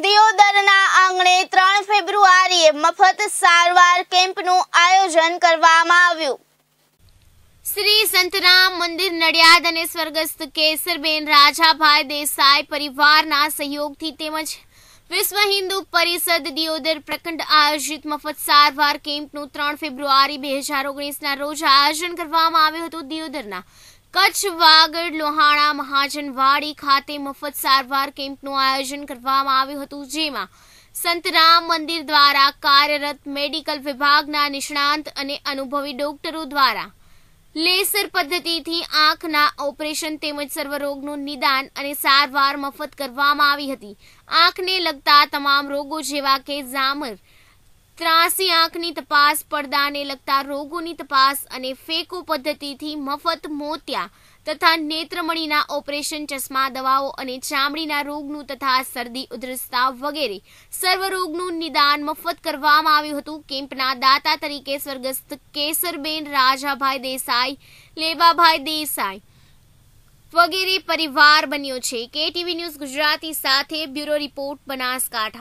દિયોદરના આંગણે ત્રણ ફેબ્રુઆરીએ મફત સારવાર કેમ્પનું આયોજન કરવામાં આવ્યું શ્રી સંતરામ મંદિર નડિયાદ અને સ્વર્ગસ્થ કેસરબેન રાજાભાઈ દેસાઈ પરિવારના સહયોગથી તેમજ વિશ્વ હિન્દુ પરિષદ દિયોદર પ્રખંડ આયોજિત મફત સારવાર કેમ્પનું ત્રણ ફેબ્રુઆરી બે હજાર ઓગણીસના રોજ આયોજન કરવામાં આવ્યું હતું દિયોદરના કચ્છ વાગડ લોહાણા મહાજનવાડી ખાતે મફત સારવાર કેમ્પનું આયોજન કરવામાં આવ્યું હતું જેમાં સંતરામ મંદિર દ્વારા કાર્યરત મેડિકલ વિભાગના નિષ્ણાંત અને અનુભવી ડોક્ટરો દ્વારા લેસર પદ્ધતિથી આંખના ઓપરેશન તેમજ સર્વરોગનું નિદાન અને સારવાર મફત કરવામાં આવી હતી આંખને લગતા તમામ રોગો જેવા કે ઝામર ત્રાસી આંખની તપાસ પડદાને લગતા રોગોની તપાસ અને ફેકો પદ્ધતિથી મફત મોતિયા તથા નેત્રમણીના ઓપરેશન ચશ્મા દવાઓ અને ચામડીના રોગનું તથા શરદી ઉધરસતા વગેરે સર્વરોગનું નિદાન મફત કરવામાં આવ્યું હતું કેમ્પના દાતા તરીકે સ્વર્ગસ્થ કેસરબેન રાજાભાઈ દેસાઈ લેવાભાઈ દેસાઈ વગેરે પરિવાર બન્યો છે કેટીવી ન્યૂઝ ગુજરાતી સાથે બ્યુરો રિપોર્ટ બનાસકાંઠા